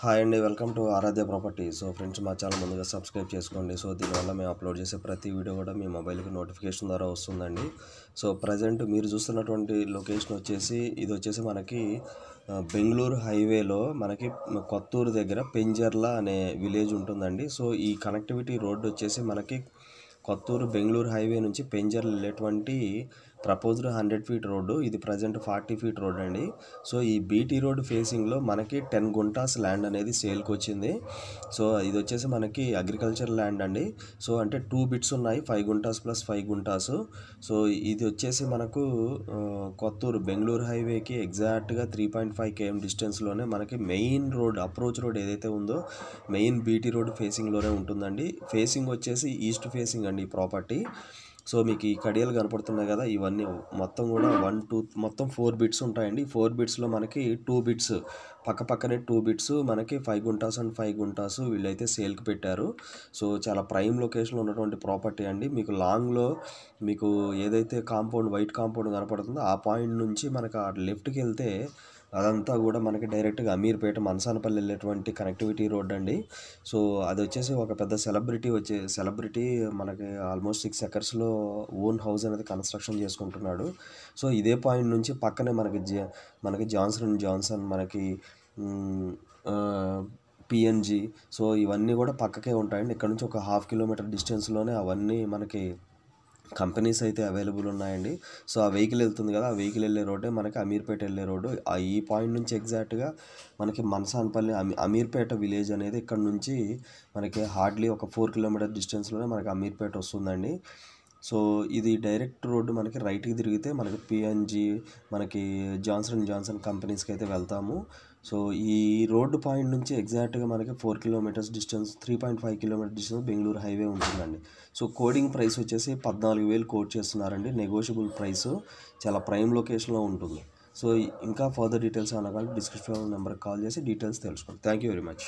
hi అండి welcome to Aaradhya property so friends మా channel ముందుగా సబ్స్క్రైబ్ చేసుకోండి సో దీనివల్ల మేము అప్లోడ్ చేసే ప్రతి వీడియో కూడా మీ మొబైల్కి నోటిఫికేషన్ ద్వారా వస్తుందండి సో ప్రజెంట్ మీరు చూస్తున్నటువంటి లొకేషన్ వచ్చేసి ఇది వచ్చేసి మనకి బెంగళూరు హైవేలో మనకి కొత్తూరు దగ్గర పెంజర్ల అనే విలేజ్ ఉంటుందండి సో ఈ కనెక్టివిటీ రోడ్డు వచ్చేసి మనకి కొత్తూరు బెంగళూరు హైవే నుంచి పెంజర్లు వెళ్ళేటువంటి ప్రపోజ్డ్ హండ్రెడ్ ఫీట్ రోడ్డు ఇది ప్రజెంట్ ఫార్టీ ఫీట్ రోడ్ అండి సో ఈ బీటీ రోడ్ ఫేసింగ్లో మనకి టెన్ గుంటాస్ ల్యాండ్ అనేది సేల్కి వచ్చింది సో ఇది వచ్చేసి మనకి అగ్రికల్చర్ ల్యాండ్ అండి సో అంటే టూ బిట్స్ ఉన్నాయి five guntas plus five guntas so ఇది వచ్చేసి మనకు కొత్తూరు బెంగళూరు హైవేకి ఎగ్జాక్ట్గా త్రీ పాయింట్ ఫైవ్ కేఎం డిస్టెన్స్లోనే మనకి మెయిన్ రోడ్ అప్రోచ్ రోడ్ ఏదైతే ఉందో మెయిన్ బీటీ రోడ్ ఫేసింగ్లోనే ఉంటుందండి ఫేసింగ్ వచ్చేసి ఈస్ట్ ఫేసింగ్ అండి ఈ ప్రాపర్టీ సో మీకు ఈ కడియాలు కనపడుతున్నాయి కదా ఇవన్నీ మొత్తం కూడా వన్ టూ మొత్తం ఫోర్ బిట్స్ ఉంటాయండి ఫోర్ బిట్స్లో మనకి టూ బిట్స్ పక్క పక్కనే టూ బిట్స్ మనకి five guntas and five guntas వీళ్ళైతే సేల్కి పెట్టారు సో చాలా ప్రైమ్ లొకేషన్లో ఉన్నటువంటి ప్రాపర్టీ అండి మీకు లాంగ్లో మీకు ఏదైతే కాంపౌండ్ వైట్ కాంపౌండ్ కనపడుతుందో ఆ పాయింట్ నుంచి మనకు ఆ లెఫ్ట్కి వెళ్తే అదంతా కూడా మనకి డైరెక్ట్గా అమీర్పేట మనసానపల్లి వెళ్ళేటువంటి కనెక్టివిటీ రోడ్ అండి సో అది వచ్చేసి ఒక పెద్ద సెలబ్రిటీ వచ్చే సెలబ్రిటీ మనకి ఆల్మోస్ట్ సిక్స్ ఎకర్స్లో ఓన్ హౌస్ అనేది కన్స్ట్రక్షన్ చేసుకుంటున్నాడు సో ఇదే పాయింట్ నుంచి పక్కనే మనకి మనకి జాన్సన్ అండ్ జాన్సన్ మనకి పిఎన్జి సో ఇవన్నీ కూడా పక్కకే ఉంటాయండి ఇక్కడ నుంచి ఒక హాఫ్ కిలోమీటర్ డిస్టెన్స్లోనే అవన్నీ మనకి కంపెనీస్ అయితే అవైలబుల్ ఉన్నాయండి సో ఆ వెహికల్ వెళ్తుంది కదా ఆ వెహికల్ వెళ్ళే రోడ్డే మనకి అమీర్పేట వెళ్ళే రోడ్డు ఆ ఈ పాయింట్ నుంచి ఎగ్జాక్ట్గా మనకి మనసాన్పల్లి అమీర్పేట విలేజ్ అనేది ఇక్కడ నుంచి మనకి హార్డ్లీ ఒక ఫోర్ కిలోమీటర్ డిస్టెన్స్లోనే మనకి అమీర్పేట వస్తుందండి సో ఇది డైరెక్ట్ రోడ్డు మనకి రైట్కి తిరిగితే మనకి పిఎన్జి మనకి జాన్సన్ జాన్సన్ కంపెనీస్కి అయితే వెళ్తాము సో ఈ రోడ్డు పాయింట్ నుంచి ఎగ్జాక్ట్గా మనకి four kilometres distance three point five kilometre distance Bengaluru highway ఉంటుందండి సో కోడింగ్ ప్రైస్ వచ్చేసి పద్నాలుగు వేలు కోడ్ చేస్తున్నారండి నెగోషియబుల్ ప్రైస్ చాలా ప్రైమ్ లొకేషన్లో ఉంటుంది సో ఇంకా ఫర్దర్ డీటెయిల్స్ అనగానే డిస్క్రిప్షన్ నెంబర్కి కాల్ చేసి డీటెయిల్స్ తెలుసుకోండి థ్యాంక్ యూ వెరీ మచ్